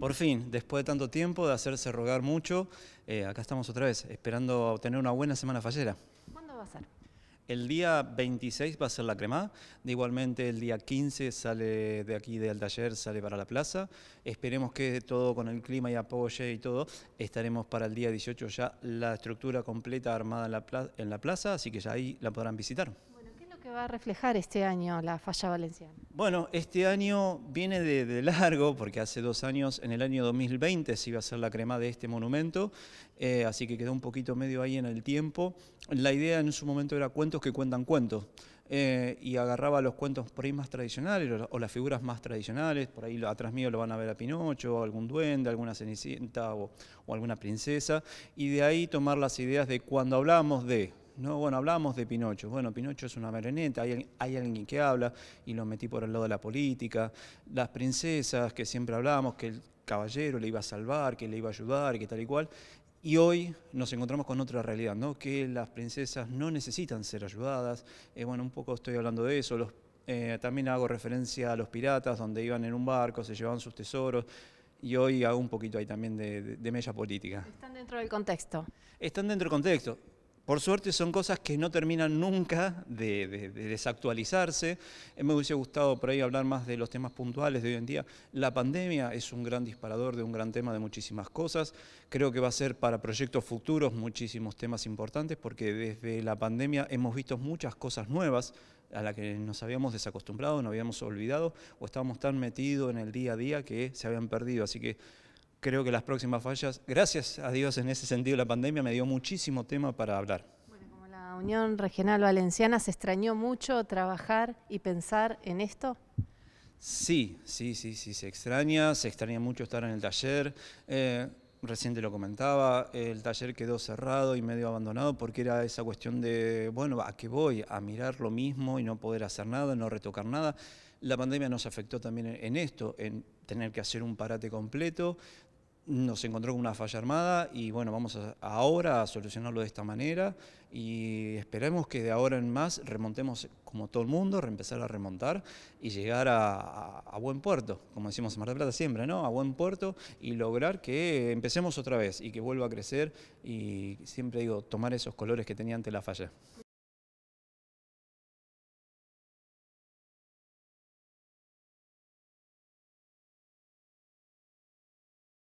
Por fin, después de tanto tiempo, de hacerse rogar mucho, eh, acá estamos otra vez, esperando obtener una buena semana fallera. ¿Cuándo va a ser? El día 26 va a ser la cremada, de igualmente el día 15 sale de aquí del taller, sale para la plaza. Esperemos que todo con el clima y apoyo y todo, estaremos para el día 18 ya la estructura completa armada en la en la plaza así que ya ahí la podrán visitar que va a reflejar este año la falla valenciana? Bueno, este año viene de, largo, porque hace dos años, en el año 2020, se iba a hacer la crema de este monumento, eh, así que quedó un poquito medio ahí en el tiempo. La idea en su momento era cuentos que cuentan cuentos. Eh, y agarraba los cuentos por ahí más tradicionales o, las figuras más tradicionales, por ahí atrás mío lo van a ver a Pinocho, algún duende, alguna cenicienta o, o alguna princesa, y de ahí tomar las ideas de cuando hablamos de no, bueno, hablamos de Pinocho. Bueno, Pinocho es una marioneta, hay, alguien que habla y lo metí por el lado de la política. Las princesas que siempre hablábamos, que el caballero le iba a salvar, que le iba a ayudar, que tal y cual. Y hoy nos encontramos con otra realidad, ¿no? Que las princesas no necesitan ser ayudadas. Eh, bueno, un poco estoy hablando de eso. Los, eh, también hago referencia a los piratas, donde iban en un barco, se llevaban sus tesoros y hoy hago un poquito ahí también de, mella política. Están dentro del contexto. Están dentro del contexto. Por suerte son cosas que no terminan nunca de, desactualizarse. Eh, me hubiese gustado por ahí hablar más de los temas puntuales de hoy en día. La pandemia es un gran disparador de un gran tema de muchísimas cosas. Creo que va a ser para proyectos futuros muchísimos temas importantes porque desde la pandemia hemos visto muchas cosas nuevas a las que nos habíamos desacostumbrado, nos habíamos olvidado o estábamos tan metidos en el día a día que se habían perdido. Así que creo que las próximas fallas, gracias a Dios en ese sentido la pandemia me dio muchísimo tema para hablar. Bueno, como la Unión Regional Valenciana, ¿se extrañó mucho trabajar y pensar en esto? Sí, sí, sí, sí, se extraña, se extraña mucho estar en el taller. Eh, lo comentaba, el taller quedó cerrado y medio abandonado porque era esa cuestión de, bueno, ¿a qué voy? A mirar lo mismo y no poder hacer nada, no retocar nada. La pandemia nos afectó también en esto, en tener que hacer un parate completo, nos encontró con una falla armada y bueno, vamos ahora a solucionarlo de esta manera y esperemos que de ahora en más remontemos como todo el mundo, empezar a remontar y llegar a, buen puerto, como decimos en Mar del Plata siempre, ¿no? A buen puerto y lograr que empecemos otra vez y que vuelva a crecer y siempre digo, tomar esos colores que tenía antes la falla.